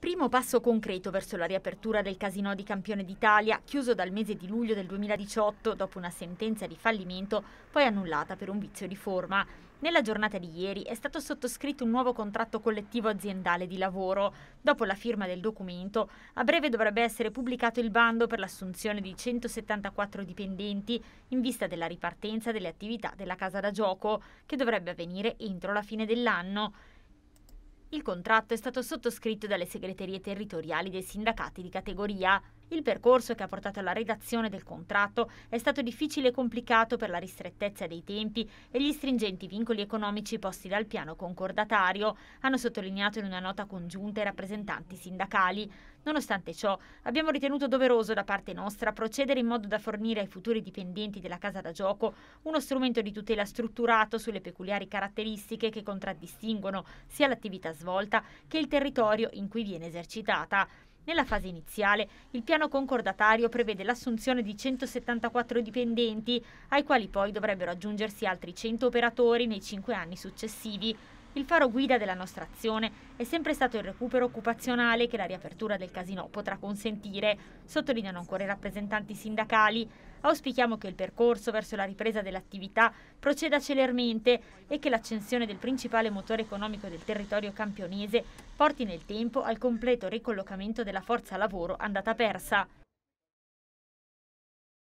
Primo passo concreto verso la riapertura del casino di Campione d'Italia, chiuso dal mese di luglio del 2018 dopo una sentenza di fallimento, poi annullata per un vizio di forma. Nella giornata di ieri è stato sottoscritto un nuovo contratto collettivo aziendale di lavoro. Dopo la firma del documento, a breve dovrebbe essere pubblicato il bando per l'assunzione di 174 dipendenti in vista della ripartenza delle attività della casa da gioco, che dovrebbe avvenire entro la fine dell'anno. Il contratto è stato sottoscritto dalle segreterie territoriali dei sindacati di categoria. Il percorso che ha portato alla redazione del contratto è stato difficile e complicato per la ristrettezza dei tempi e gli stringenti vincoli economici posti dal piano concordatario, hanno sottolineato in una nota congiunta i rappresentanti sindacali. Nonostante ciò, abbiamo ritenuto doveroso da parte nostra procedere in modo da fornire ai futuri dipendenti della casa da gioco uno strumento di tutela strutturato sulle peculiari caratteristiche che contraddistinguono sia l'attività svolta che il territorio in cui viene esercitata. Nella fase iniziale, il piano concordatario prevede l'assunzione di 174 dipendenti, ai quali poi dovrebbero aggiungersi altri 100 operatori nei cinque anni successivi. Il faro guida della nostra azione è sempre stato il recupero occupazionale che la riapertura del casino potrà consentire, sottolineano ancora i rappresentanti sindacali. Auspichiamo che il percorso verso la ripresa dell'attività proceda celermente e che l'accensione del principale motore economico del territorio campionese porti nel tempo al completo ricollocamento della forza lavoro andata persa.